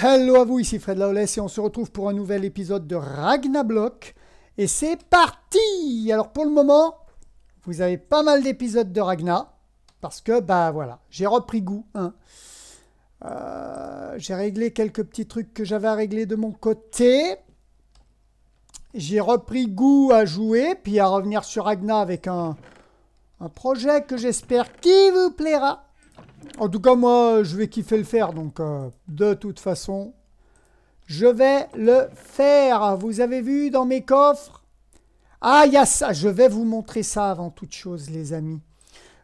Hello à vous, ici Fred Lawless et on se retrouve pour un nouvel épisode de Block. Et c'est parti Alors pour le moment, vous avez pas mal d'épisodes de Ragna, parce que, bah voilà, j'ai repris goût. Hein. Euh, j'ai réglé quelques petits trucs que j'avais à régler de mon côté. J'ai repris goût à jouer, puis à revenir sur Ragna avec un, un projet que j'espère qui vous plaira. En tout cas, moi, je vais kiffer le faire. Donc, euh, de toute façon, je vais le faire. Vous avez vu dans mes coffres Ah, il y a ça. Je vais vous montrer ça avant toute chose, les amis.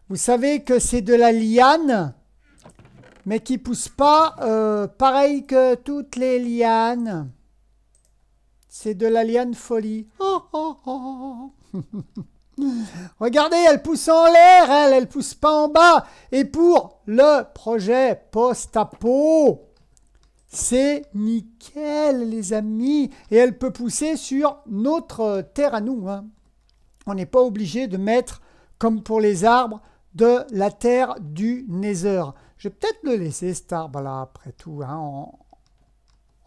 Vous savez que c'est de la liane, mais qui pousse pas euh, pareil que toutes les lianes. C'est de la liane folie. Oh, oh, oh. oh, oh. Regardez, elle pousse en l'air, elle, elle pousse pas en bas. Et pour le projet post-apo, c'est nickel, les amis. Et elle peut pousser sur notre terre à nous. Hein. On n'est pas obligé de mettre, comme pour les arbres, de la terre du nether. Je vais peut-être le laisser, cet arbre-là, après tout, hein, en,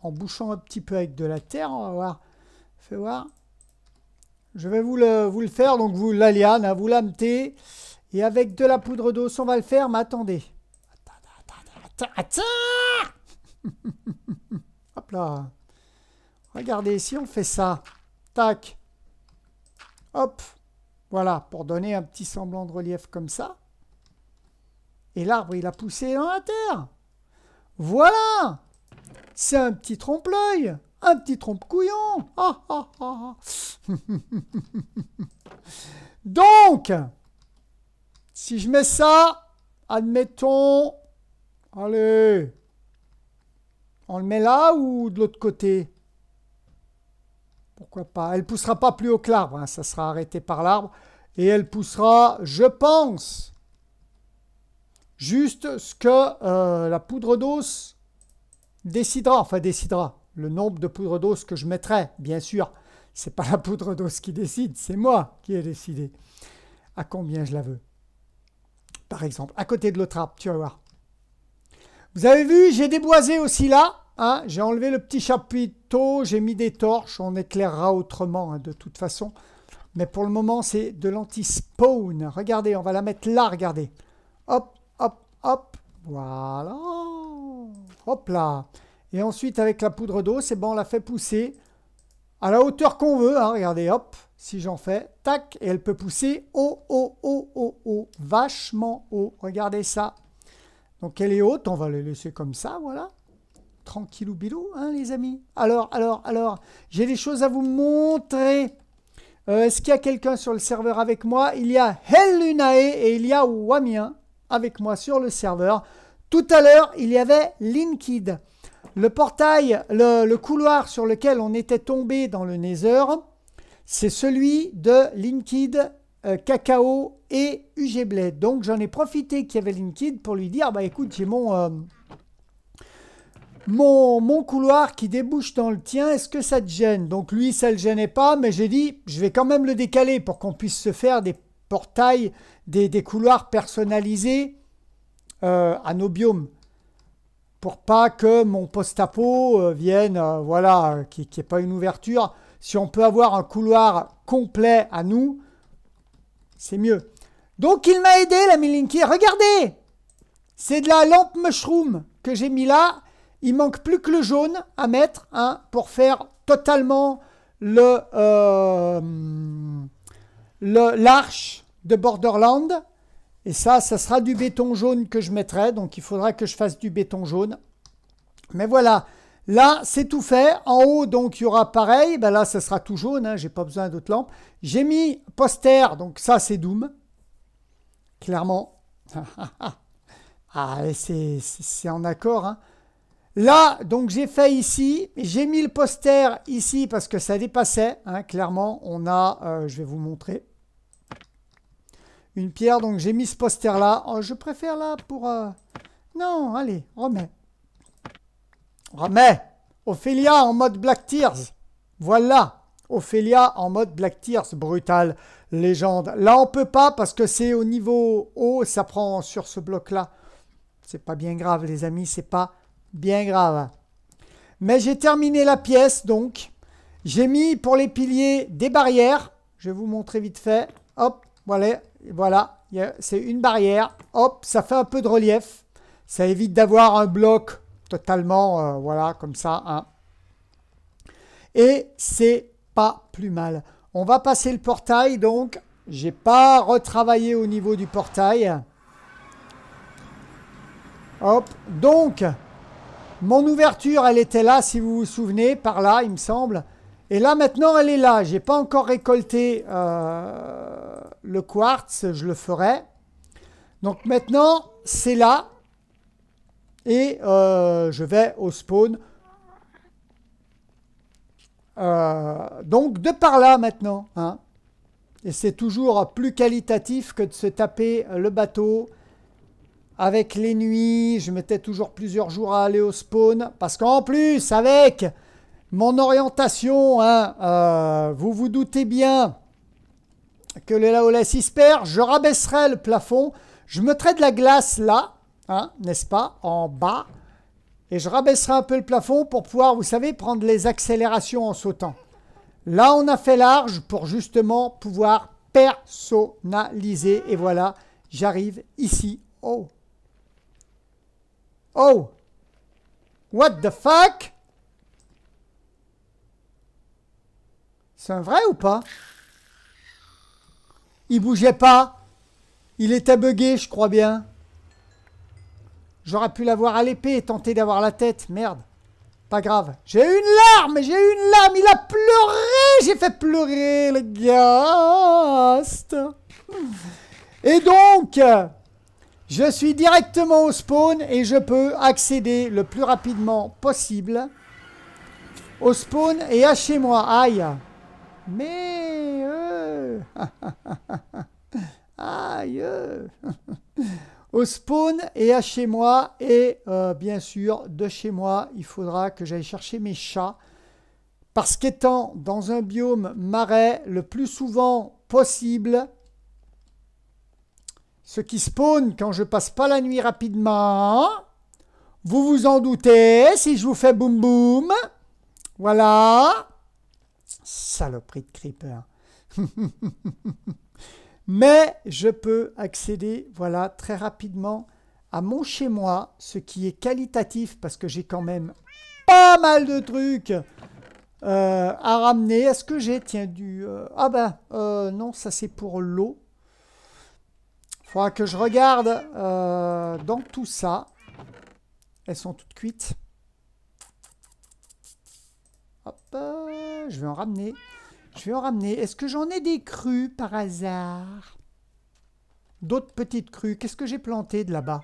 en, bouchant un petit peu avec de la terre. On va voir. Fais voir. Je vais vous le, faire, donc vous liane hein, vous l'ametez. Et avec de la poudre d'os, on va le faire, mais attendez. Hop là. Regardez, si on fait ça, tac, hop, voilà, pour donner un petit semblant de relief comme ça. Et l'arbre, il a poussé dans la terre. Voilà C'est un petit trompe-l'œil un petit trompe-couillon Donc, si je mets ça, admettons... Allez On le met là ou de l'autre côté Pourquoi pas Elle poussera pas plus haut que l'arbre, hein, ça sera arrêté par l'arbre. Et elle poussera, je pense, juste ce que euh, la poudre d'os décidera, enfin décidera le nombre de poudres d'os que je mettrai, bien sûr. Ce n'est pas la poudre d'os qui décide, c'est moi qui ai décidé à combien je la veux. Par exemple, à côté de arbre, tu vas voir. Vous avez vu, j'ai déboisé aussi là. Hein, j'ai enlevé le petit chapiteau, j'ai mis des torches, on éclairera autrement hein, de toute façon. Mais pour le moment, c'est de l'anti-spawn. Regardez, on va la mettre là, regardez. Hop, hop, hop. Voilà. Hop là. Et ensuite, avec la poudre d'eau, c'est bon, on la fait pousser à la hauteur qu'on veut. Hein, regardez, hop, si j'en fais, tac, et elle peut pousser haut, haut, haut, haut, haut, vachement haut. Regardez ça. Donc, elle est haute, on va la laisser comme ça, voilà. Tranquille ou bilou, hein, les amis Alors, alors, alors, j'ai des choses à vous montrer. Euh, est-ce qu'il y a quelqu'un sur le serveur avec moi Il y a Hellunae et il y a Wamien avec moi sur le serveur. Tout à l'heure, il y avait Linkid le portail, le, couloir sur lequel on était tombé dans le Nether, c'est celui de Linkid, euh, Cacao et UGBlade. Donc j'en ai profité qu'il y avait Linkid pour lui dire, bah écoute, j'ai mon, euh, mon, couloir qui débouche dans le tien, est-ce que ça te gêne Donc lui, ça ne le gênait pas, mais j'ai dit, je vais quand même le décaler pour qu'on puisse se faire des portails, des, couloirs personnalisés euh, à nos biomes pour pas que mon post euh, vienne, euh, voilà, euh, qui n'y ait pas une ouverture. Si on peut avoir un couloir complet à nous, c'est mieux. Donc il m'a aidé, la Milinki. Regardez C'est de la lampe mushroom que j'ai mis là. Il manque plus que le jaune à mettre hein, pour faire totalement le l'arche de Borderland. Et ça, ça sera du béton jaune que je mettrai. Donc, il faudra que je fasse du béton jaune. Mais voilà, là, c'est tout fait. En haut, donc, il y aura pareil. Ben là, ça sera tout jaune. Je hein, J'ai pas besoin d'autres lampes. J'ai mis poster. Donc, ça, c'est Doom. Clairement. ah, c'est en accord. Hein. Là, donc j'ai fait ici, j'ai mis le poster ici parce que ça dépassait, hein, clairement. On a, euh, je vais vous montrer une pierre. Donc j'ai mis ce poster là. Oh, je préfère là pour... Euh, non, allez, remets. Remets. Ophélia en mode Black Tears. Voilà. Ophélia en mode Black Tears, brutal, légende. Là, on peut pas parce que c'est au niveau haut, ça prend sur ce bloc-là. C'est pas bien grave, les amis, c'est pas bien grave. Mais j'ai terminé la pièce, donc. J'ai mis pour les piliers des barrières. Je vais vous montrer vite fait. Hop, voilà, voilà, c'est une barrière. Hop, ça fait un peu de relief. Ça évite d'avoir un bloc totalement, euh, voilà, comme ça. Hein. Et c'est pas plus mal. On va passer le portail, donc. J'ai pas retravaillé au niveau du portail. Hop, donc, mon ouverture, elle était là, si vous vous souvenez, par là, il me semble. Et là, maintenant, elle est là. J'ai pas encore récolté... Euh, le quartz, je le ferai. Donc maintenant, c'est là. Et euh, je vais au spawn. Euh, donc de par là maintenant. Hein. Et c'est toujours plus qualitatif que de se taper le bateau. Avec les nuits, je mettais toujours plusieurs jours à aller au spawn. Parce qu'en plus, avec mon orientation, hein, euh, vous vous doutez bien que les au perd, je rabaisserai le plafond, je mettrai de la glace là, hein, n'est-ce pas, en bas, et je rabaisserai un peu le plafond pour pouvoir, vous savez, prendre les accélérations en sautant. Là, on a fait large pour justement pouvoir personnaliser. Et voilà, j'arrive ici. Oh. Oh. What the fuck C'est un vrai ou pas il bougeait pas. Il était bugué, je crois bien. J'aurais pu l'avoir à l'épée et tenter d'avoir la tête. Merde. Pas grave. J'ai eu une larme J'ai eu une larme Il a pleuré J'ai fait pleurer le gars. Et donc, je suis directement au spawn et je peux accéder le plus rapidement possible au spawn et à chez moi. Aïe Mais... Euh, Aïe Au spawn et à chez moi. Et euh, bien sûr, de chez moi, il faudra que j'aille chercher mes chats. Parce qu'étant dans un biome marais le plus souvent possible, ce qui spawn quand je passe pas la nuit rapidement, vous vous en doutez si je vous fais boum boum. Voilà. Saloperie de creeper. Mais je peux accéder, voilà, très rapidement à mon chez moi, ce qui est qualitatif parce que j'ai quand même pas mal de trucs euh, à ramener. Est-ce que j'ai, tiens, du... Euh, ah ben, euh, non, ça c'est pour l'eau. Faudra que je regarde dans tout ça. Elles sont toutes cuites. Hop, je vais en ramener. Je vais en ramener. Est-ce que j'en ai des crues par hasard D'autres petites crues. Qu'est-ce que j'ai planté de là-bas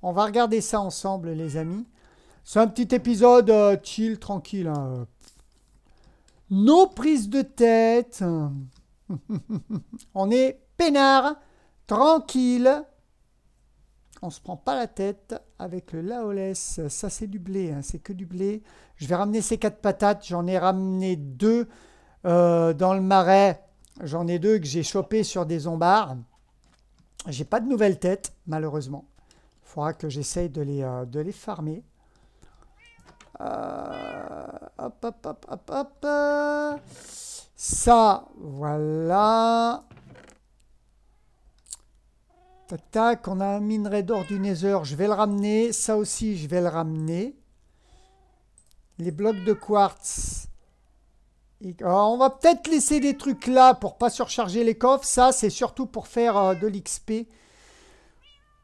On va regarder ça ensemble, les amis. C'est un petit épisode euh, chill, tranquille. Hein. Nos prises de tête. On est peinard, tranquille on ne se prend pas la tête avec le laolès. Ça, c'est du blé, c'est que du blé. Je vais ramener ces quatre patates. J'en ai ramené deux dans le marais. J'en ai deux que j'ai chopé sur des zombards. J'ai pas de nouvelles têtes, malheureusement. Il faudra que j'essaye de, les, de les farmer. hop, hop, hop, hop, hop. Ça, voilà. Tac, on a un minerai d'or du Nether, je vais le ramener. Ça aussi, je vais le ramener. Les blocs de quartz. Oh, on va peut-être laisser des trucs là pour pas surcharger les coffres. Ça, c'est surtout pour faire euh, de l'XP.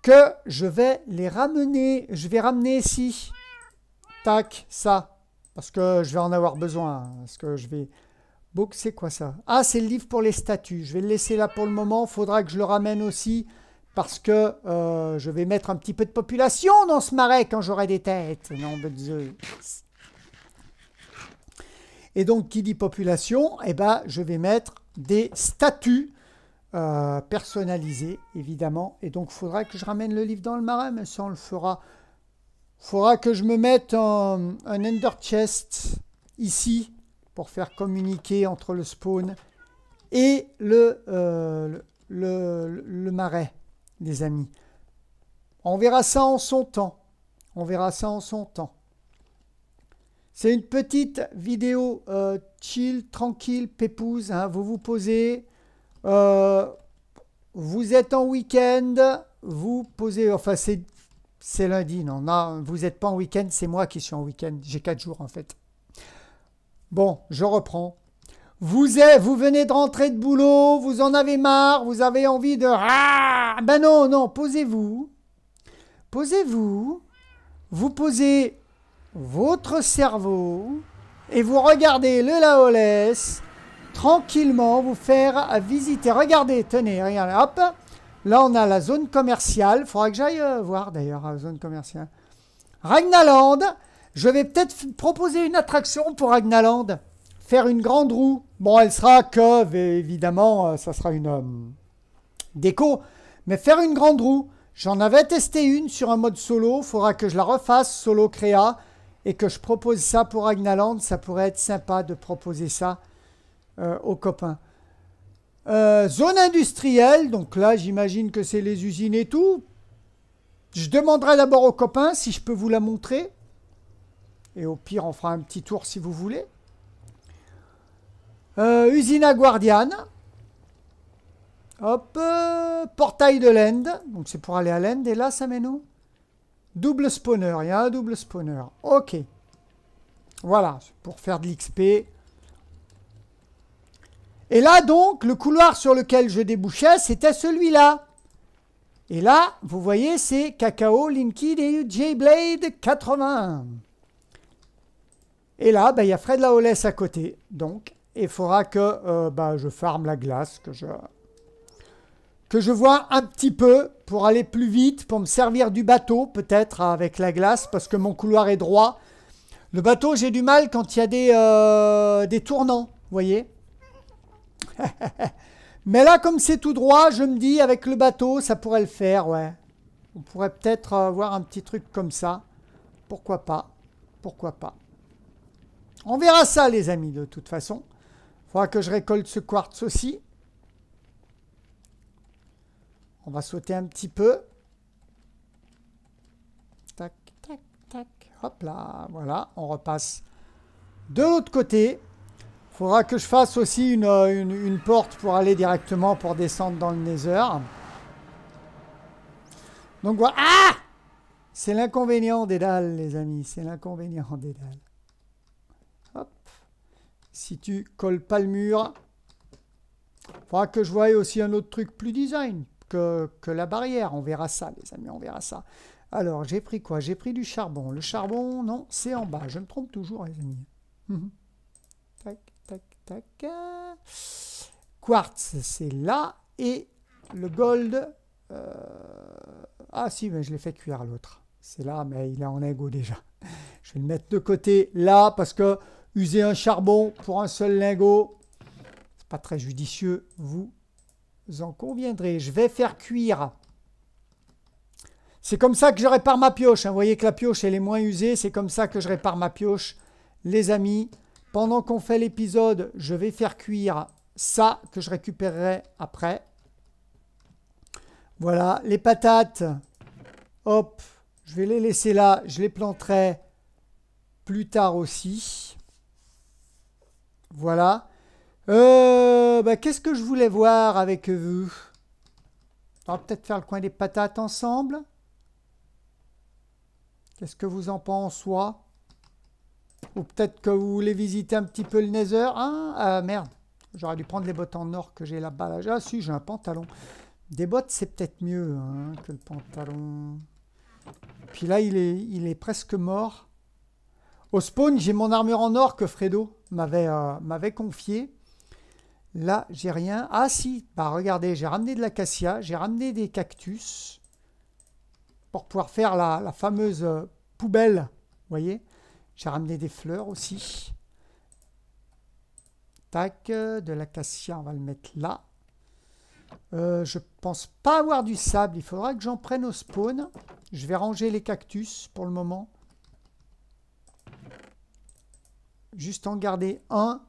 Que je vais les ramener. Je vais ramener ici. Tac, ça. Parce que je vais en avoir besoin. parce que je vais... Book, c'est quoi ça Ah, c'est le livre pour les statues. Je vais le laisser là pour le moment. Faudra que je le ramène aussi parce que euh, je vais mettre un petit peu de population dans ce marais quand j'aurai des têtes. Non, de ben, Et donc, qui dit population Eh ben, je vais mettre des statuts euh, personnalisés, évidemment. Et donc, il faudra que je ramène le livre dans le marais, mais ça, on le fera. Il faudra que je me mette un, Ender Chest ici pour faire communiquer entre le spawn et le, euh, le marais les amis. On verra ça en son temps. On verra ça en son temps. C'est une petite vidéo euh, chill, tranquille, pépouse. Hein. vous vous posez. Euh, vous êtes en week-end. Vous posez. Enfin, c'est lundi. Non, non vous n'êtes pas en week-end. C'est moi qui suis en week-end. J'ai quatre jours en fait. Bon, je reprends. Vous êtes, vous venez de rentrer de boulot, vous en avez marre, vous avez envie de... Ah ben non, non, posez-vous. Posez-vous. Vous posez votre cerveau et vous regardez le Laolès tranquillement vous faire visiter. Regardez, tenez, regardez, hop. Là, on a la zone commerciale. Faudra que j'aille euh, voir d'ailleurs la zone commerciale. Ragnaland. Je vais peut-être proposer une attraction pour Ragnaland faire une grande roue. Bon, elle sera que, évidemment, euh, ça sera une euh, déco. Mais faire une grande roue, j'en avais testé une sur un mode solo. Faudra que je la refasse, solo créa, et que je propose ça pour Agnaland. Ça pourrait être sympa de proposer ça euh, aux copains. zone industrielle, donc là j'imagine que c'est les usines et tout. Je demanderai d'abord aux copains si je peux vous la montrer. Et au pire, on fera un petit tour si vous voulez. Euh, Usina Guardiane. Hop. Euh, portail de l'End. Donc c'est pour aller à l'End. Et là, ça met nous Double spawner. Il y a un double spawner. Ok. Voilà. Pour faire de l'XP. Et là, donc, le couloir sur lequel je débouchais, c'était celui-là. Et là, vous voyez, c'est Cacao, Linky et J-Blade 81. Et là, ben, il y a Fred Laolès à côté. Donc, il faudra que bah, je farme la glace, que je, que je vois un petit peu pour aller plus vite, pour me servir du bateau peut-être hein, avec la glace parce que mon couloir est droit. Le bateau, j'ai du mal quand il y a des, euh, des tournants, vous voyez Mais là, comme c'est tout droit, je me dis avec le bateau, ça pourrait le faire, ouais. On pourrait peut-être avoir euh, un petit truc comme ça. Pourquoi pas Pourquoi pas On verra ça, les amis, de toute façon faudra que je récolte ce quartz aussi. On va sauter un petit peu. Tac, tac, tac. Hop là, voilà, on repasse de l'autre côté. Faudra que je fasse aussi une, une, porte pour aller directement pour descendre dans le Nether. Donc voilà. Ah C'est l'inconvénient des dalles, les amis. C'est l'inconvénient des dalles. Hop si tu colles pas le mur, faudra que je voie aussi un autre truc plus design que, que la barrière. On verra ça, les amis, on verra ça. Alors, j'ai pris quoi J'ai pris du charbon. Le charbon, non, c'est en bas. Je me trompe toujours, les amis. Mhm. Tac, tac, tac. Quartz, c'est là. Et le gold... Euh, ah si, mais je l'ai fait cuire l'autre. C'est là, mais il est en ego déjà. Je vais le mettre de côté là parce que User un charbon pour un seul lingot. C'est pas très judicieux, vous en conviendrez. Je vais faire cuire. C'est comme ça que je répare ma pioche. Hein. Vous voyez que la pioche, elle est moins usée. C'est comme ça que je répare ma pioche. Les amis, pendant qu'on fait l'épisode, je vais faire cuire ça que je récupérerai après. Voilà, les patates. Hop, je vais les laisser là. Je les planterai plus tard aussi. Voilà. Euh, bah, qu'est-ce que je voulais voir avec vous On va peut-être faire le coin des patates ensemble. Qu'est-ce que vous en pensez Ou peut-être que vous voulez visiter un petit peu le Nether. Ah, ah merde, j'aurais dû prendre les bottes en or que j'ai là-bas. Ah si, j'ai un pantalon. Des bottes, c'est peut-être mieux hein, que le pantalon. Puis là, il est, il est presque mort. Au spawn, j'ai mon armure en or que Fredo m'avait confié. Euh, confiée. Là, j'ai rien. Ah si, bah regardez, j'ai ramené de l'acacia, j'ai ramené des cactus pour pouvoir faire la, fameuse euh, poubelle, vous voyez. J'ai ramené des fleurs aussi. Tac, euh, de l'acacia, on va le mettre là. Je je pense pas avoir du sable, il faudra que j'en prenne au spawn. Je vais ranger les cactus pour le moment. juste en garder un.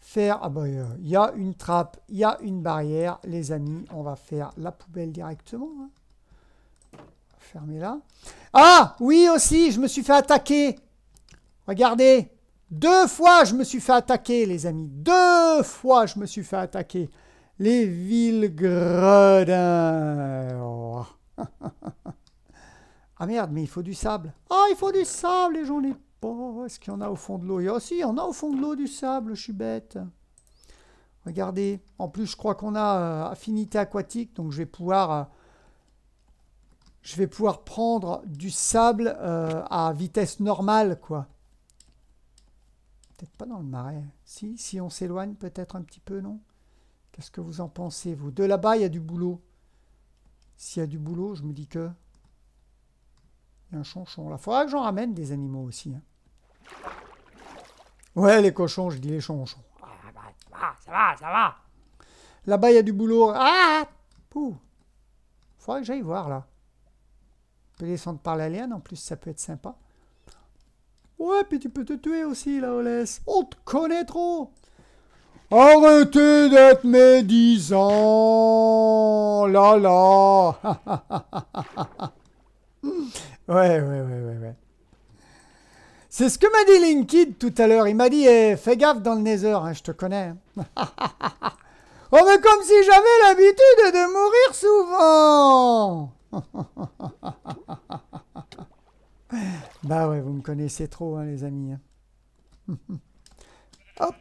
Faire, ah bah ben, euh, il y a une trappe, il y a une barrière. Les amis, on va faire la poubelle directement. Hein. Fermez-la. Ah, oui aussi, je me suis fait attaquer. Regardez, deux fois je me suis fait attaquer, les amis. Deux fois je me suis fait attaquer. Les villes gredins. ah merde, mais il faut du sable. Ah, il faut du sable les gens, Bon, oh, est-ce qu'il y en a au fond de l'eau Oh ah, aussi, il y en a au fond de l'eau du sable, je suis bête. Regardez, en plus je crois qu'on a euh, affinité aquatique, donc je vais pouvoir, euh, je vais pouvoir prendre du sable euh, à vitesse normale, quoi. Peut-être pas dans le marais. Si, si on s'éloigne peut-être un petit peu, non Qu'est-ce que vous en pensez, vous De là-bas, il y a du boulot. S'il y a du boulot, je me dis que... Il y a un chonchon. Là, faudra que j'en ramène des animaux aussi. Hein. Ouais, les cochons, je dis les chonchons. Ah, ça va, ça va, ça va. Là-bas, il y a du boulot. Ah Pouh Faudrait que j'aille voir, là. On peut descendre par la liane, en plus, ça peut être sympa. Ouais, puis tu peux te tuer aussi, là, Oles. On te connaît trop Arrêtez d'être médisant Là, là Ouais, ouais, ouais, ouais, ouais. C'est ce que m'a dit Linkid tout à l'heure. Il m'a dit eh, Fais gaffe dans le Nether, hein, je te connais. Hein. oh, mais comme si j'avais l'habitude de mourir souvent Bah ouais, vous me connaissez trop, hein, les amis. Hop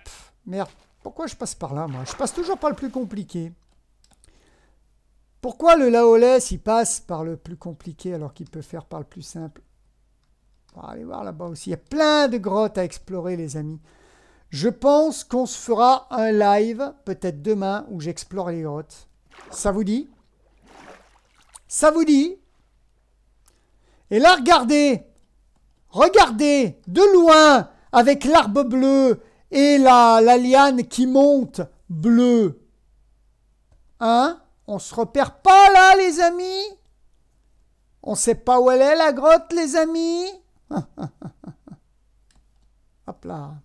Merde, pourquoi je passe par là, moi Je passe toujours par le plus compliqué. Pourquoi le Laolès, il passe par le plus compliqué alors qu'il peut faire par le plus simple On va aller voir là-bas aussi. Il y a plein de grottes à explorer, les amis. Je pense qu'on se fera un live, peut-être demain, où j'explore les grottes. Ça vous dit Ça vous dit Et là, regardez Regardez De loin, avec l'arbre bleu et la, liane qui monte, bleu. Hein on se repère pas là, les amis On sait pas où elle est, la grotte, les amis Hop là.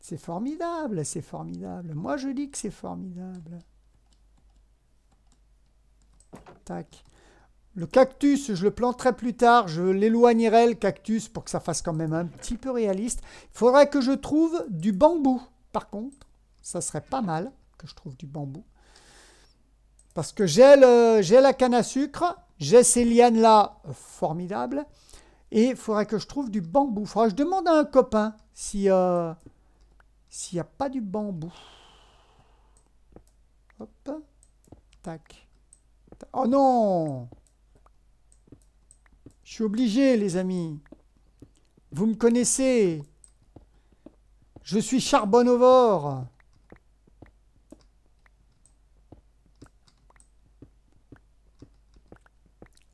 C'est formidable, c'est formidable. Moi, je dis que c'est formidable. Tac. Le cactus, je le planterai plus tard, je l'éloignerai le cactus pour que ça fasse quand même un petit peu réaliste. Il faudrait que je trouve du bambou, par contre. Ça serait pas mal que je trouve du bambou. Parce que j'ai, la canne à sucre, j'ai ces lianes-là formidables, et il faudrait que je trouve du bambou. que je demande à un copain si, euh, s'il n'y a pas du bambou. Hop, tac. Oh non Je suis obligé, les amis. Vous me connaissez. Je suis charbonovore.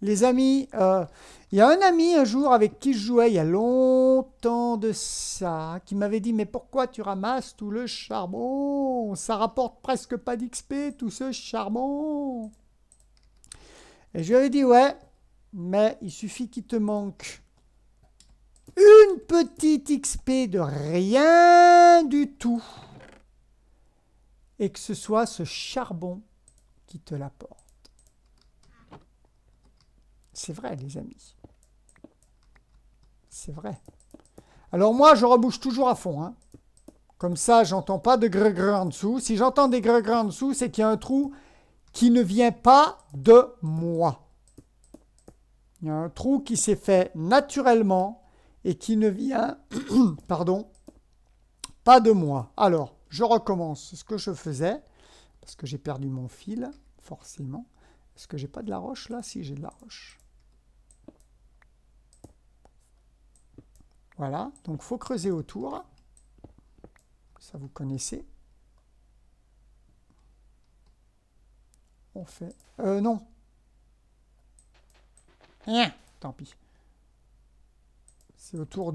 Les amis, euh, il y a un ami un jour avec qui je jouais il y a longtemps de ça, qui m'avait dit Mais pourquoi tu ramasses tout le charbon Ça rapporte presque pas d'XP tout ce charbon. Et je lui avais dit Ouais, mais il suffit qu'il te manque une petite XP de rien du tout et que ce soit ce charbon qui te l'apporte. C'est vrai, les amis. C'est vrai. Alors moi, je rebouche toujours à fond. Hein. Comme ça, j'entends pas de gré en dessous. Si j'entends des gré en dessous, c'est qu'il y a un trou qui ne vient pas de moi. Il y a un trou qui s'est fait naturellement et qui ne vient, pardon, pas de moi. Alors, je recommence ce que je faisais, parce que j'ai perdu mon fil, forcément. Est-ce que j'ai pas de la roche là Si j'ai de la roche. Voilà, donc faut creuser autour. Ça, vous connaissez. On fait... Euh, non. Rien. Tant pis. C'est autour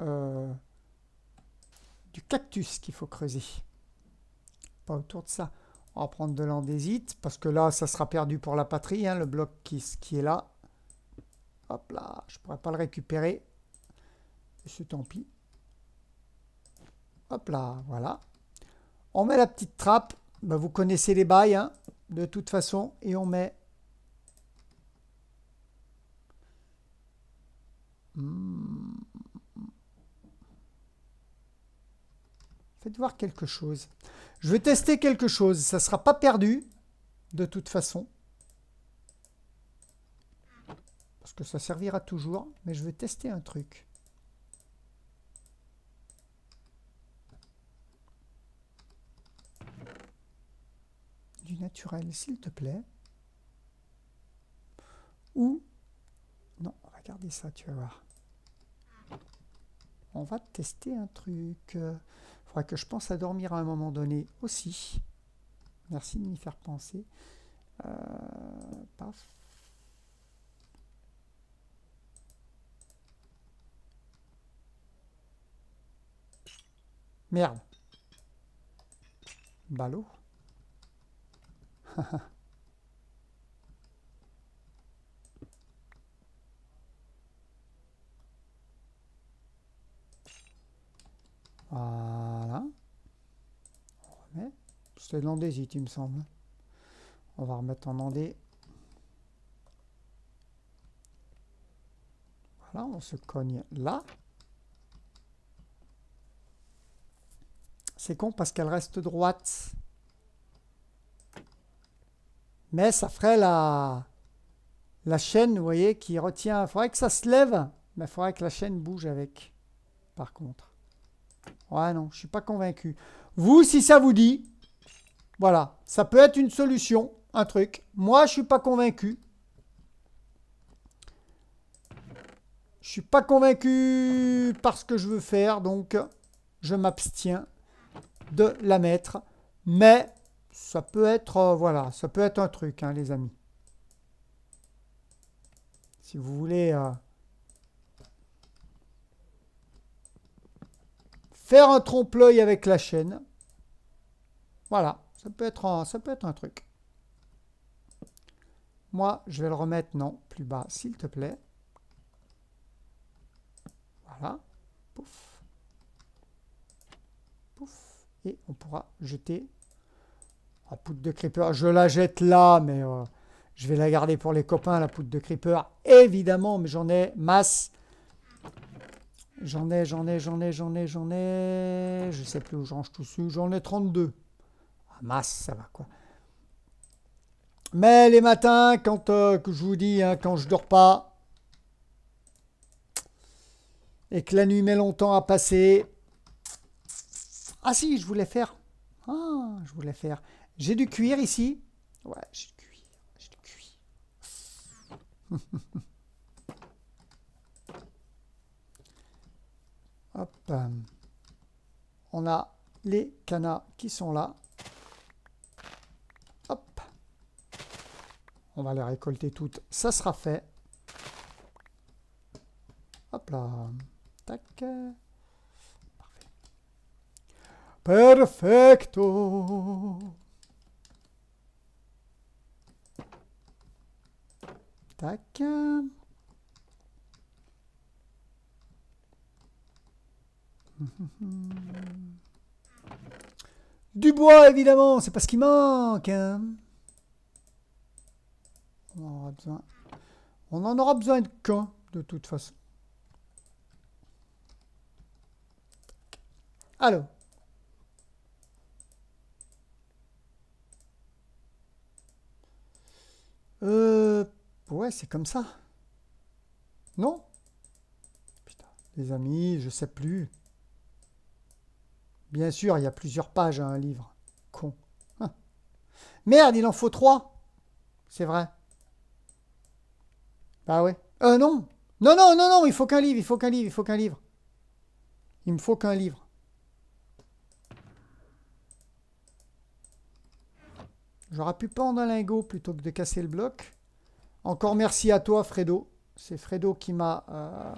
euh, du... cactus qu'il faut creuser. Pas autour de ça. On va prendre de l'andésite, parce que là, ça sera perdu pour la patrie, hein, le bloc qui, qui est là. Hop là, je pourrais pas le récupérer c'est tant pis. Hop là, voilà. On met la petite trappe. Ben, vous connaissez les bails, hein, de toute façon. Et on met... Hmm. Faites voir quelque chose. Je vais tester quelque chose. Ça ne sera pas perdu, de toute façon. Parce que ça servira toujours. Mais je vais tester un truc. naturel, s'il te plaît. Ou, non, on va garder ça, tu vas voir. On va tester un truc. faudrait que je pense à dormir à un moment donné aussi. Merci de m'y faire penser. Euh, Merde. Ballot. voilà. On remet. C'est l'andésite, il me semble. On va remettre en andé. Voilà, on se cogne là. C'est con parce qu'elle reste droite mais ça ferait la, la chaîne, vous voyez, qui retient. Il faudrait que ça se lève, mais il faudrait que la chaîne bouge avec, par contre. Ouais, non, je ne suis pas convaincu. Vous, si ça vous dit, voilà, ça peut être une solution, un truc. Moi, je suis pas convaincu. Je suis pas convaincu par ce que je veux faire, donc je m'abstiens de la mettre. Mais ça peut être, euh, voilà, ça peut être un truc, hein, les amis. Si vous voulez euh, faire un trompe-l'œil avec la chaîne, voilà, ça peut être ça peut être un truc. Moi, je vais le remettre, non, plus bas, s'il te plaît. Voilà. Pouf. Pouf. Et on pourra jeter la poudre de creeper, je la jette là, mais euh, je vais la garder pour les copains, la poudre de creeper. Évidemment, mais j'en ai masse. J'en ai, j'en ai, j'en ai, j'en ai, j'en ai... Je sais plus où j'en tout dessus. J'en ai 32. Ah, masse, ça va quoi. Mais les matins, quand euh, je vous dis, hein, quand je dors pas, et que la nuit met longtemps à passer... Ah si, je voulais faire ah, je voulais faire. J'ai du cuir ici. Ouais, j'ai du cuir. J'ai du cuir. Hop. Euh, on a les canas qui sont là. Hop. On va les récolter toutes. Ça sera fait. Hop là. Tac perfecto. Du bois, évidemment, c'est pas ce qui manque. Hein. On en aura besoin. On en aura besoin de quand, de toute façon. Allô Euh, ouais, c'est comme ça. Non Putain, les amis, je sais plus. Bien sûr, il y a plusieurs pages à un livre. Con. Hein. Merde, il en faut trois. C'est vrai. Bah ouais. Euh, non. Non, non, non, non, il faut qu'un livre, il faut qu'un livre, il faut qu'un livre. Il me faut qu'un livre. J'aurais pu pendre un lingot plutôt que de casser le bloc. Encore merci à toi, Fredo. C'est Fredo qui m'a euh,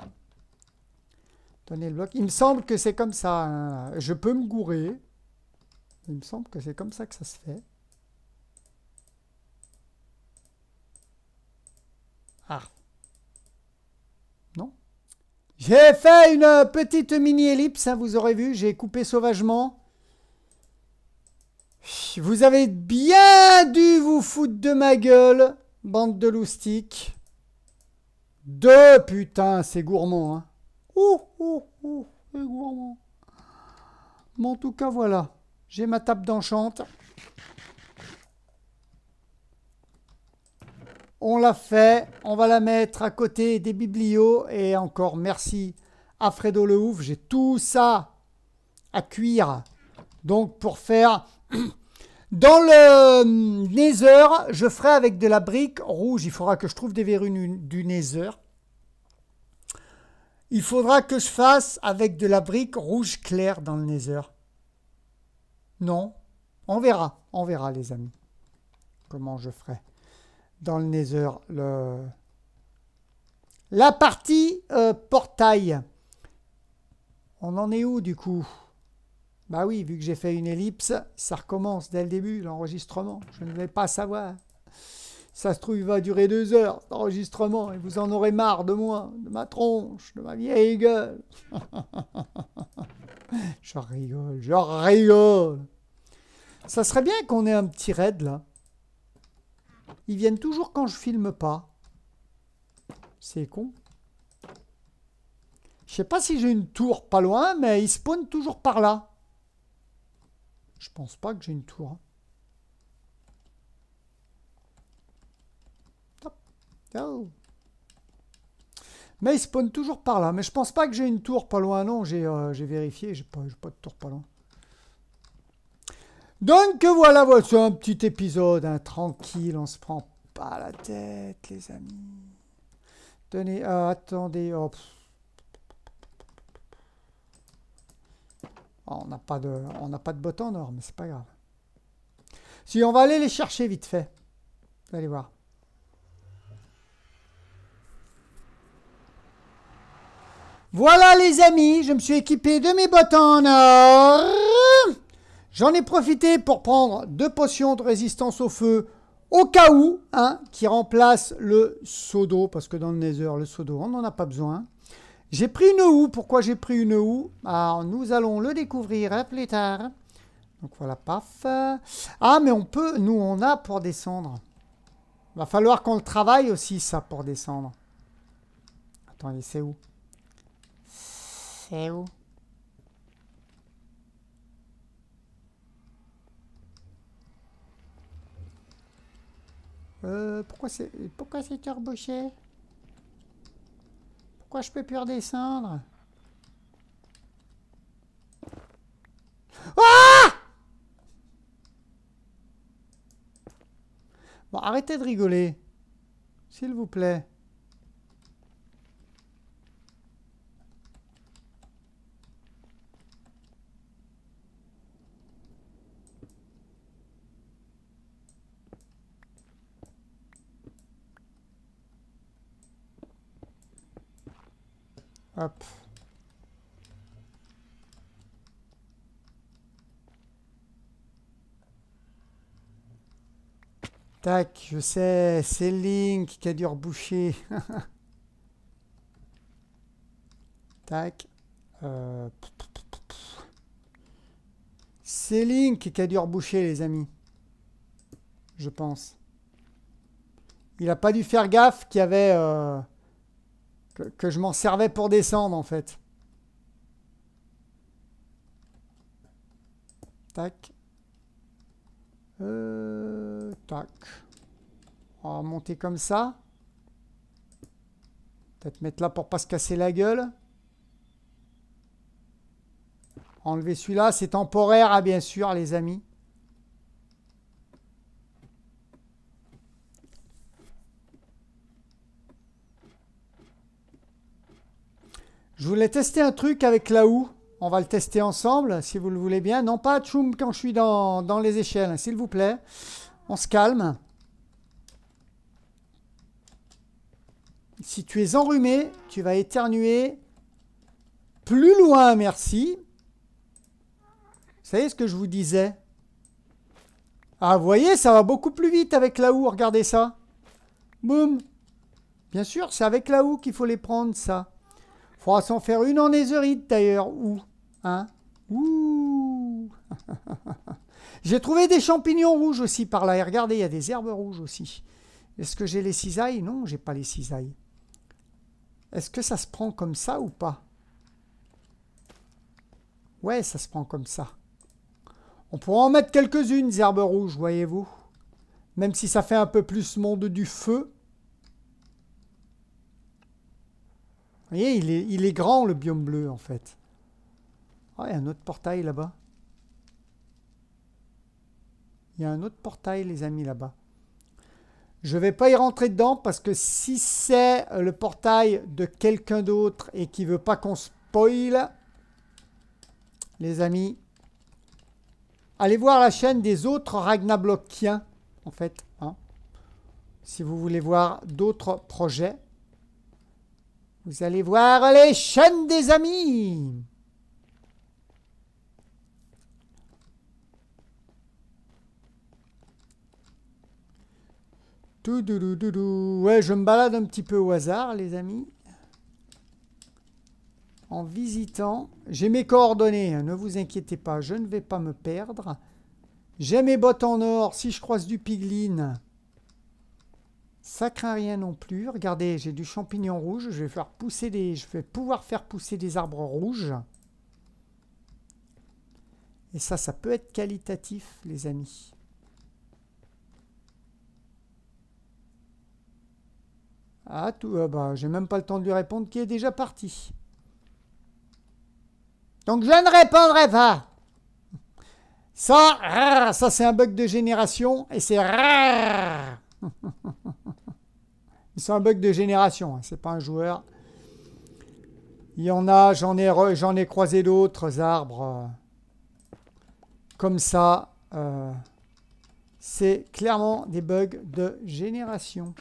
donné le bloc. Il me semble que c'est comme ça. Hein. Je peux me gourer. Il me semble que c'est comme ça que ça se fait. Ah. Non. J'ai fait une petite mini-ellipse, hein, vous aurez vu. J'ai coupé sauvagement. Vous avez bien dû vous foutre de ma gueule, bande de loustiques. Deux, putain, c'est gourmand. Hein. Ouh, ouh, ouh, c'est gourmand. Mais en tout cas, voilà. J'ai ma table d'enchante. On l'a fait. On va la mettre à côté des biblios. Et encore merci à Fredo le Ouf. J'ai tout ça à cuire. Donc, pour faire dans le Nether, je ferai avec de la brique rouge. Il faudra que je trouve des verrues du Nether. Il faudra que je fasse avec de la brique rouge claire dans le Nether. Non On verra. On verra, les amis. Comment je ferai dans le Nether le... La partie euh, portail. On en est où, du coup bah oui, vu que j'ai fait une ellipse, ça recommence dès le début, l'enregistrement. Je ne vais pas savoir. Ça se trouve, il va durer deux heures l'enregistrement, et vous en aurez marre de moi, de ma tronche, de ma vieille gueule. je rigole, je rigole. Ça serait bien qu'on ait un petit raid là. Ils viennent toujours quand je filme pas. C'est con. Je sais pas si j'ai une tour pas loin, mais ils spawnent toujours par là. Je pense pas que j'ai une tour. Top. Hein. Mais il spawn toujours par là. Mais je pense pas que j'ai une tour pas loin. Non, j'ai euh, vérifié. J'ai pas, pas de tour pas loin. Donc voilà, voilà un petit épisode. Hein, tranquille, on se prend pas la tête, les amis. Tenez, ah, attendez. Hop. Oh, Ah, on n'a pas, de, pas de bottes en or, mais c'est pas grave. Si, on va aller les chercher vite fait. allez voir. Voilà les amis, je me suis équipé de mes bottes en or. J'en ai profité pour prendre deux potions de résistance au feu au cas où, hein, qui remplace le seau d'eau, parce que dans le Nether, le seau d'eau, on n'en a pas besoin. J'ai pris une houe. Pourquoi j'ai pris une houe Alors, ah, Nous allons le découvrir hein, plus tard. Donc voilà, paf. Ah, mais on peut, nous, on a pour descendre. Va falloir qu'on le travaille aussi, ça, pour descendre. Attendez, c'est où C'est où Euh, pourquoi c'est pourquoi c'est rebouché pourquoi je peux plus redescendre Ah Bon, arrêtez de rigoler. S'il vous plaît. Tac, je sais, c'est Link qui a dû reboucher. Tac. Euh, c'est Link qui a dû reboucher, les amis. Je pense. Il n'a pas dû faire gaffe qu'il y avait... Euh, que, je m'en servais pour descendre en fait. Tac. Euh, tac. On va remonter comme ça. Peut-être mettre là pour pas se casser la gueule. Enlever celui-là, c'est temporaire, hein, bien sûr, les amis. Je voulais tester un truc avec la houe. On va le tester ensemble, si vous le voulez bien. Non, pas tchoum quand je suis dans, les échelles, hein, s'il vous plaît. On se calme. Si tu es enrhumé, tu vas éternuer plus loin, merci. Vous savez ce que je vous disais Ah, vous voyez, ça va beaucoup plus vite avec la houe, regardez ça. Boum Bien sûr, c'est avec la houe qu'il faut les prendre, ça pourra s'en faire une en d'ailleurs. ou Hein Ouh. j'ai trouvé des champignons rouges aussi par là. Et regardez, il y a des herbes rouges aussi. Est-ce que j'ai les cisailles Non, j'ai pas les cisailles. Est-ce que ça se prend comme ça ou pas Ouais, ça se prend comme ça. On pourra en mettre quelques-unes, herbes rouges, voyez-vous. Même si ça fait un peu plus monde du feu. Vous voyez, il est, il est grand le biome bleu en fait. Oh, il y a un autre portail là-bas. Il y a un autre portail, les amis, là-bas. Je ne vais pas y rentrer dedans parce que si c'est le portail de quelqu'un d'autre et qui veut pas qu'on spoil, les amis, allez voir la chaîne des autres Ragnablokiens, en fait. Hein, si vous voulez voir d'autres projets. Vous allez voir les chaînes des amis. Ouais, je me balade un petit peu au hasard, les amis. En visitant, j'ai mes coordonnées, hein, ne vous inquiétez pas, je ne vais pas me perdre. J'ai mes bottes en or, si je croise du pigline, ça craint rien non plus. Regardez, j'ai du champignon rouge. Je vais, faire pousser des, je vais pouvoir faire pousser des arbres rouges. Et ça, ça peut être qualitatif, les amis. Ah, tout, euh, bah, j'ai même pas le temps de lui répondre, qui est déjà parti. Donc je ne répondrai pas. Ça, ça c'est un bug de génération et c'est C'est un bug de génération, hein, c'est pas un joueur. Il y en a, j'en ai, j'en ai croisé d'autres arbres euh, comme ça. Euh, c'est clairement des bugs de génération.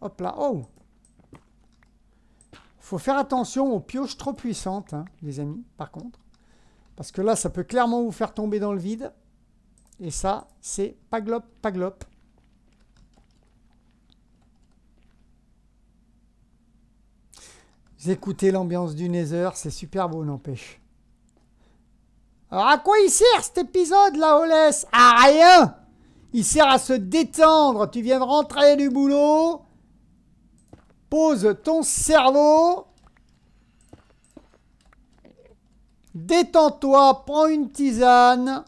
Hop là, oh faut faire attention aux pioches trop puissantes, hein, les amis, par contre. Parce que là, ça peut clairement vous faire tomber dans le vide. Et ça, c'est paglop, paglop. Vous écoutez l'ambiance du Nether, c'est super beau, n'empêche. Alors à quoi il sert cet épisode là, Oles À rien Il sert à se détendre. Tu viens de rentrer du boulot. Pose ton cerveau. Détends-toi, prends une tisane.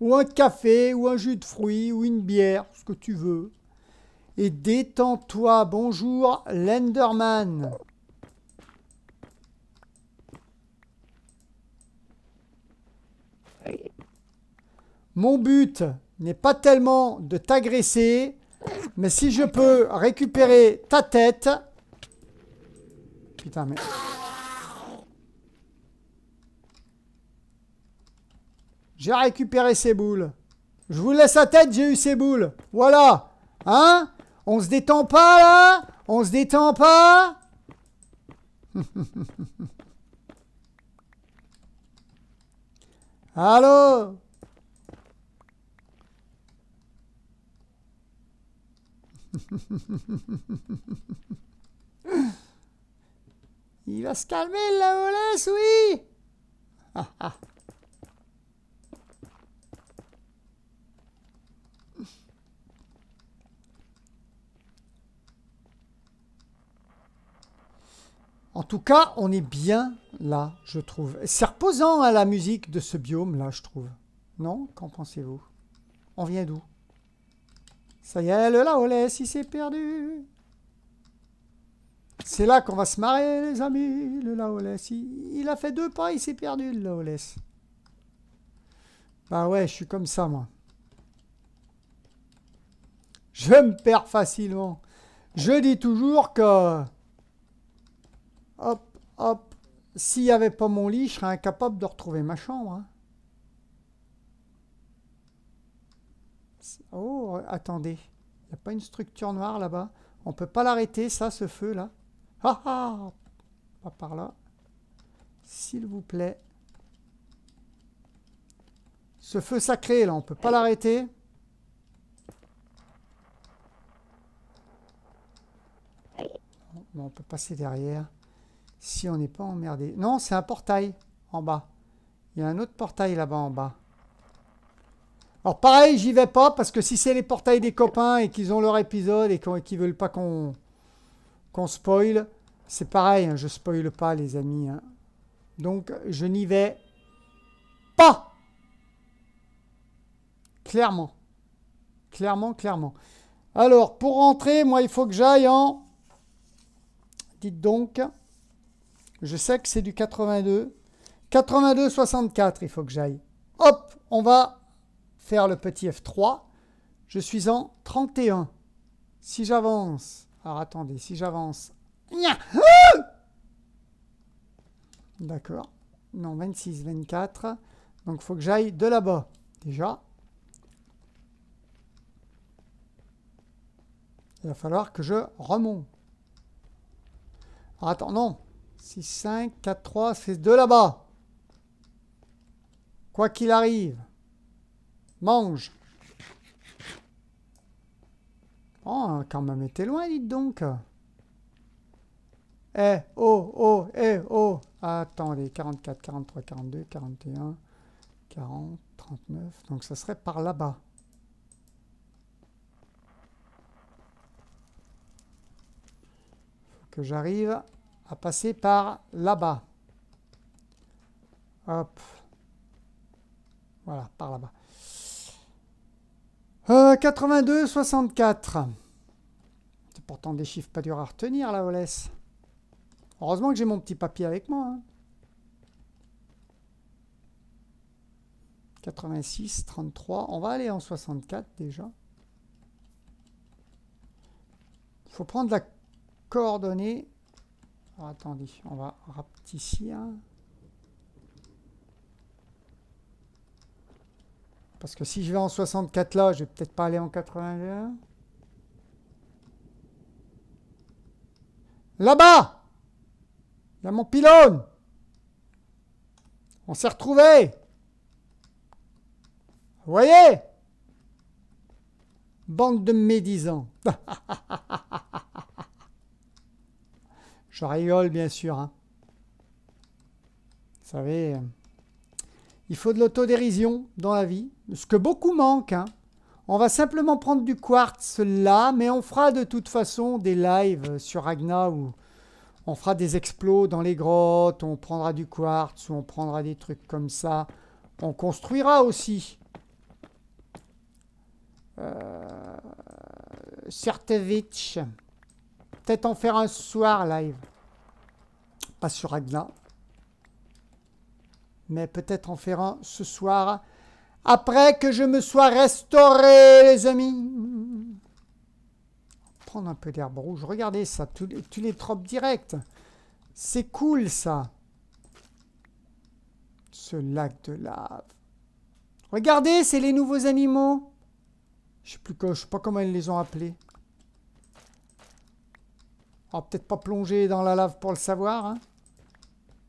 Ou un café, ou un jus de fruits, ou une bière, ce que tu veux et détends-toi. Bonjour, Lenderman. Mon but n'est pas tellement de t'agresser, mais si je peux récupérer ta tête... Putain, mais... J'ai récupéré ces boules. Je vous laisse la tête, j'ai eu ces boules. Voilà. Hein on se détend pas, là On se détend pas Allô Il va se calmer, la laisse, oui En tout cas, on est bien là, je trouve. C'est reposant à hein, la musique de ce biome là, je trouve. Non Qu'en pensez-vous On vient d'où Ça y est, le Laoles, il s'est perdu. C'est là qu'on va se marrer, les amis, le Laoles, Il, a fait deux pas, il s'est perdu, le Laoles. Bah ouais, je suis comme ça, moi. Je me perds facilement. Je dis toujours que... Hop, hop. S'il n'y avait pas mon lit, je serais incapable de retrouver ma chambre. Hein. Oh, attendez. Il n'y a pas une structure noire là-bas. On ne peut pas l'arrêter, ça, ce feu-là. Ah ah Pas par là. S'il vous plaît. Ce feu sacré, là, on peut pas l'arrêter. on peut passer derrière. Si on n'est pas emmerdé. Non, c'est un portail en bas. Il y a un autre portail là-bas en bas. Alors pareil, j'y vais pas parce que si c'est les portails des copains et qu'ils ont leur épisode et qu'ils veulent pas qu'on qu'on spoil, c'est pareil, je hein, je spoil pas les amis. Hein. Donc je n'y vais pas. Clairement. Clairement, clairement. Alors pour rentrer, moi il faut que j'aille en... Dites donc. Je sais que c'est du 82. 82, 64, il faut que j'aille. Hop, on va faire le petit F3. Je suis en 31. Si j'avance... Alors attendez, si j'avance... Hein D'accord. Non, 26, 24. Donc il faut que j'aille de là-bas, déjà. Il va falloir que je remonte. Alors, attends, non. 6, 5, 4, 3, c'est 2 là-bas. Quoi qu'il arrive, mange. Oh, quand même été loin, dites donc. Eh, oh, oh, eh, oh. Attendez, 44, 43, 42, 41, 40, 39. Donc ça serait par là-bas. Faut que j'arrive à passer par là-bas. Hop. Voilà, par là-bas. 82, euh, 64. C'est pourtant des chiffres pas durs à retenir, la Oles. Heureusement que j'ai mon petit papier avec moi. 86, hein. 33. On va aller en 64 déjà. Il faut prendre la coordonnée attendez, on va rapetissir. Hein. Parce que si je vais en 64 là, je vais peut-être pas aller en 81. Là-bas Il y a mon pylône On s'est retrouvé. Vous voyez Bande de médisants Je rigole, bien sûr. Hein. Vous savez, euh, il faut de l'autodérision dans la vie, ce que beaucoup manque. Hein. On va simplement prendre du quartz là, mais on fera de toute façon des lives sur Agna, où on fera des explos dans les grottes, on prendra du quartz, on prendra des trucs comme ça. On construira aussi. Euh peut-être en faire un soir live. Pas sur Agna. Mais peut-être en faire un ce soir. Après que je me sois restauré, les amis. Prendre un peu d'herbe rouge. Regardez ça. Tu, les tropes direct. C'est cool ça. Ce lac de lave. Regardez, c'est les nouveaux animaux. Je sais plus sais pas comment ils les ont appelés. On ah, va peut-être pas plonger dans la lave pour le savoir. Hein.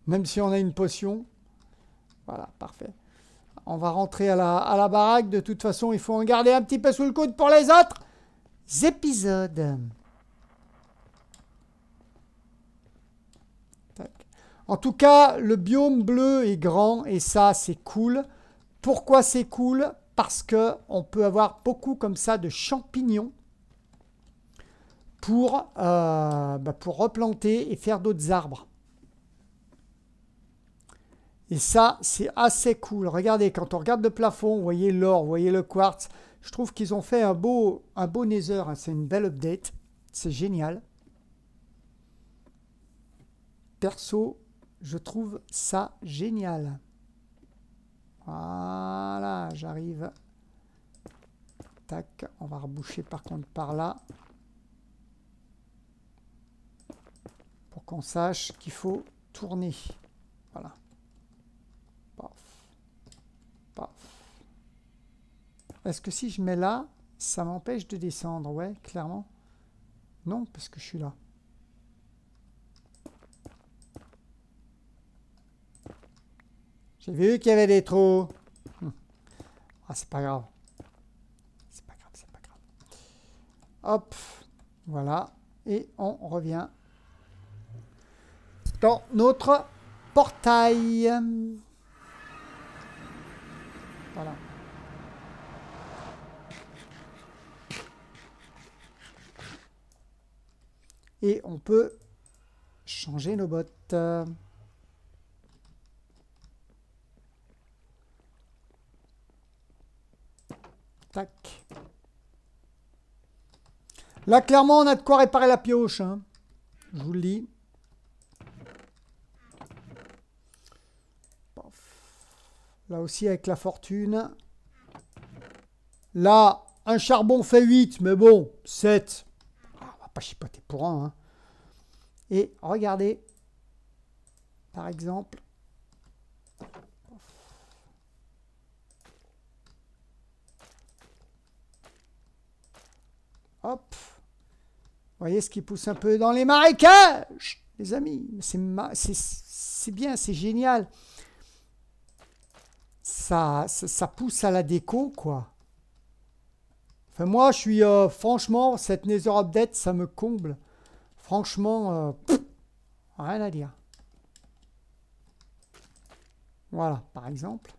Même si on a une potion. Voilà, parfait. On va rentrer à la, à la baraque. De toute façon, il faut en garder un petit peu sous le coude pour les autres épisodes. En tout cas, le biome bleu est grand et ça, c'est cool. Pourquoi c'est cool Parce que on peut avoir beaucoup comme ça de champignons pour, euh, bah, pour replanter et faire d'autres arbres. Et ça, c'est assez cool. Regardez, quand on regarde le plafond, vous voyez l'or, vous voyez le quartz. Je trouve qu'ils ont fait un beau, un beau nether. Hein. C'est une belle update. C'est génial. Perso, je trouve ça génial. Voilà, j'arrive. Tac, on va reboucher par contre par là. qu'on sache qu'il faut tourner. Voilà. Paf. Est-ce que si je mets là, ça m'empêche de descendre Ouais, clairement. Non, parce que je suis là. J'ai vu qu'il y avait des trous. Hum. Ah, c'est pas grave. C'est pas grave, c'est pas grave. Hop, voilà. Et on revient dans notre portail. Voilà. Et on peut changer nos bottes. Tac. Là, clairement, on a de quoi réparer la pioche. Hein. Je vous le dis. Là aussi avec la fortune. Là, un charbon fait 8, mais bon, 7. Ah, on va pas chipoter pour un. Hein. Et regardez, par exemple, Hop. voyez ce qui pousse un peu dans les marécages, les amis. C'est ma... bien, c'est génial ça, ça, pousse à la déco, quoi. Enfin, moi, je suis... Euh, franchement, cette Nether Update, ça me comble. Franchement, euh, rien à dire. Voilà, par exemple.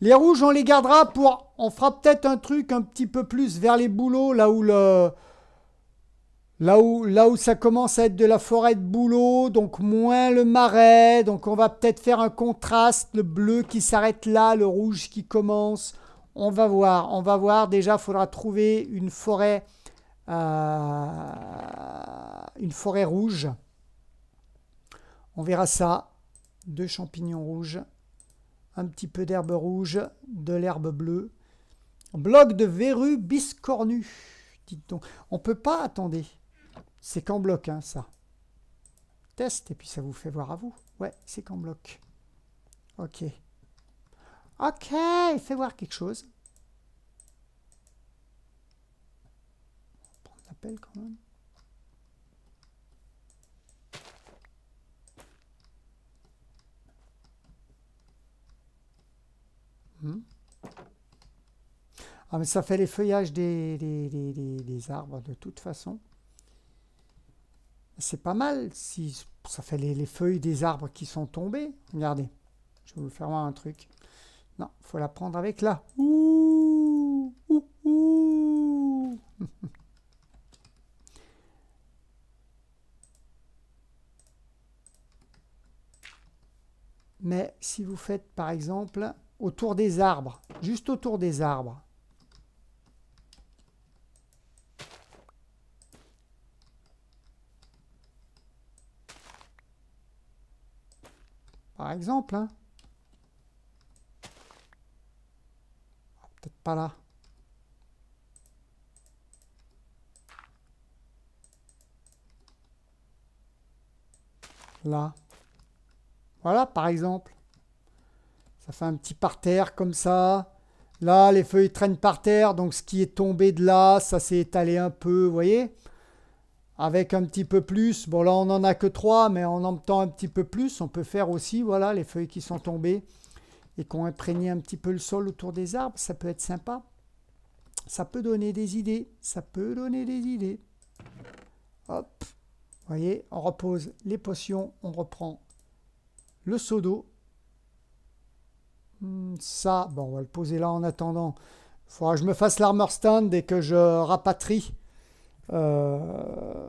Les rouges, on les gardera pour... On fera peut-être un truc un petit peu plus vers les boulots, là où le... Là où, ça commence à être de la forêt de bouleau, donc moins le marais, donc on va peut-être faire un contraste, le bleu qui s'arrête là, le rouge qui commence. On va voir, on va voir. Déjà, il faudra trouver une forêt, euh, une forêt rouge. On verra ça. Deux champignons rouges, un petit peu d'herbe rouge, de l'herbe bleue. Bloc de verrues biscornu. Dites donc, on peut pas, attendez, c'est qu'en bloc, hein, ça. Test, et puis ça vous fait voir à vous. Ouais, c'est qu'en bloc. Ok. Ok, fait voir quelque chose. On va prendre l'appel quand même. Hmm. Ah mais ça fait les feuillages des, des, des arbres de toute façon c'est pas mal si ça fait les, feuilles des arbres qui sont tombées. Regardez, je vais vous faire voir un truc. Non, il faut la prendre avec là. Mais si vous faites par exemple autour des arbres, juste autour des arbres, par exemple. Hein. Ah, peut-être pas là. Là. Voilà, par exemple. Ça fait un petit parterre comme ça. Là, les feuilles traînent par terre, donc ce qui est tombé de là, ça s'est étalé un peu, vous voyez avec un petit peu plus. Bon, là, on n'en a que trois, mais en tend un petit peu plus, on peut faire aussi, voilà, les feuilles qui sont tombées et qui ont imprégné un petit peu le sol autour des arbres. Ça peut être sympa. Ça peut donner des idées. Ça peut donner des idées. Hop. Vous voyez, on repose les potions. On reprend le seau d'eau. Hmm, ça, bon, on va le poser là en attendant. Il faudra que je me fasse l'armor stand dès que je rapatrie euh,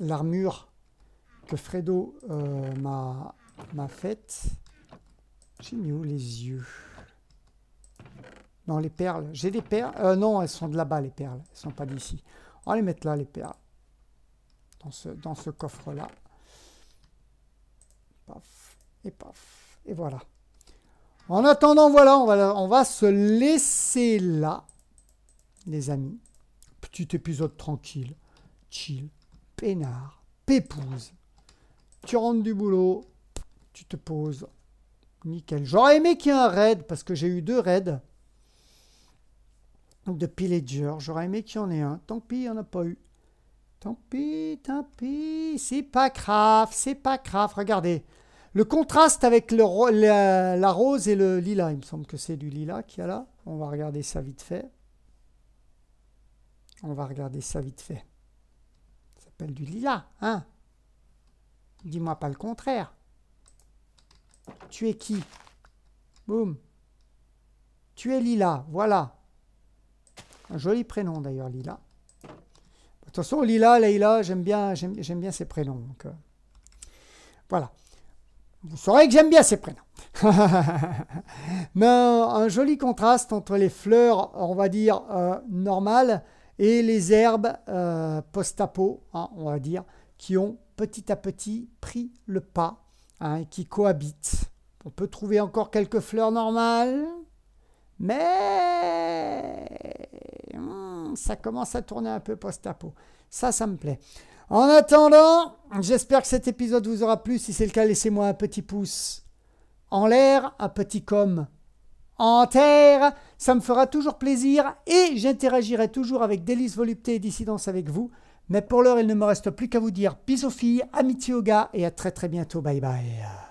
l'armure que Fredo euh, m'a faite. J'ai mis les yeux Non, les perles. J'ai des perles. Euh, non, elles sont de là-bas, les perles. Elles sont pas d'ici. On les mettre là, les perles. Dans ce, coffre-là. et paf. Et voilà. En attendant, voilà, on va se laisser là, les amis. Tu épisode tranquille, chill, peinard, pépouse. Tu rentres du boulot, tu te poses. Nickel. J'aurais aimé qu'il y ait un raid parce que j'ai eu deux raids de Pillager. J'aurais aimé qu'il y en ait un. Tant pis, il n'y en a pas eu. Tant pis, tant pis. C'est pas grave, c'est pas grave. Regardez. Le contraste avec la, rose et le lilas, il me semble que c'est du lilas qu'il y a là. On va regarder ça vite fait. On va regarder ça vite fait. Ça s'appelle du lilas, hein Dis-moi pas le contraire. Tu es qui Boum. Tu es Lila, voilà. Un joli prénom d'ailleurs, Lila. De toute façon, Lila, Leila, j'aime bien, j'aime bien ces prénoms. Euh, voilà. Vous saurez que j'aime bien ces prénoms. Mais un, joli contraste entre les fleurs, on va dire, euh, normales et les herbes euh, post-apo, hein, on va dire, qui ont petit à petit pris le pas, hein, qui cohabitent. On peut trouver encore quelques fleurs normales, mais hmm, ça commence à tourner un peu post-apo. Ça, ça me plaît. En attendant, j'espère que cet épisode vous aura plu. Si c'est le cas, laissez-moi un petit pouce en l'air, un petit comme » en terre. Ça me fera toujours plaisir et j'interagirai toujours avec délice, volupté et dissidence avec vous. Mais pour l'heure, il ne me reste plus qu'à vous dire bisous filles, amitié au gars et à très très bientôt. Bye bye.